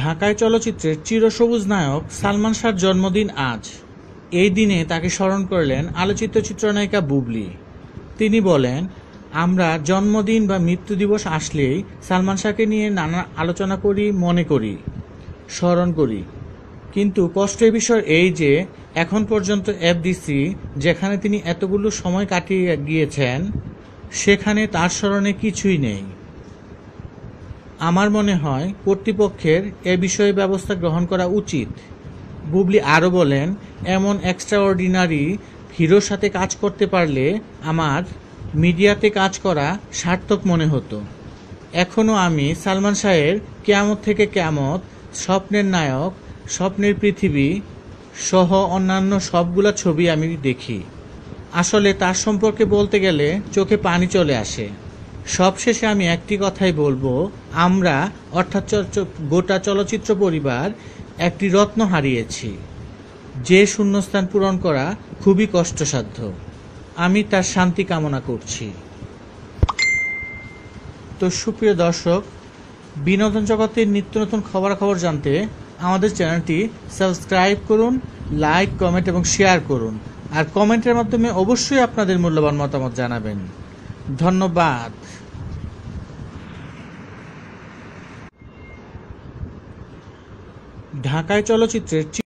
ঢাকায় চলচ্চিত্রের চিরসবুজ নায়ক সালমান শাহর জন্মদিন আজ এই দিনে তাকে স্মরণ করলেন আলোচিত চিত্রনায়িকা বুবলি তিনি বলেন আমরা জন্মদিন বা মৃত্যু দিবস আসলেই সালমান শাহকে নিয়ে নানা আলোচনা করি মনে করি স্মরণ করি কিন্তু কষ্টের বিষয় এই যে এখন পর্যন্ত এফডিসি যেখানে তিনি এতগুলো সময় কাটিয়ে গিয়েছেন সেখানে তার স্মরণে কিছুই নেই আমার মনে হয় কর্তৃপক্ষের এ বিষয়ে ব্যবস্থা গ্রহণ করা উচিত বুবলি আরও বলেন এমন এক্সট্রা অর্ডিনারি হিরোর সাথে কাজ করতে পারলে আমার মিডিয়াতে কাজ করা সার্থক মনে হতো এখনও আমি সালমান শাহের কেয়ামত থেকে কেয়ামত স্বপ্নের নায়ক স্বপ্নের পৃথিবী সহ অন্যান্য সবগুলা ছবি আমি দেখি আসলে তার সম্পর্কে বলতে গেলে চোখে পানি চলে আসে সবশেষে আমি একটি কথাই বলবো আমরা অর্থাৎ গোটা চলচ্চিত্র পরিবার একটি রত্ন হারিয়েছি যে শূন্যস্থান পূরণ করা খুবই কষ্টসাধ্য আমি তার শান্তি কামনা করছি তো সুপ্রিয় দর্শক বিনোদন জগতের নিত্য নতুন খবরাখবর জানতে আমাদের চ্যানেলটি সাবস্ক্রাইব করুন লাইক কমেন্ট এবং শেয়ার করুন আর কমেন্টের মাধ্যমে অবশ্যই আপনাদের মূল্যবান মতামত জানাবেন ধন্যবাদ ঢাকায় চলচ্চিত্রের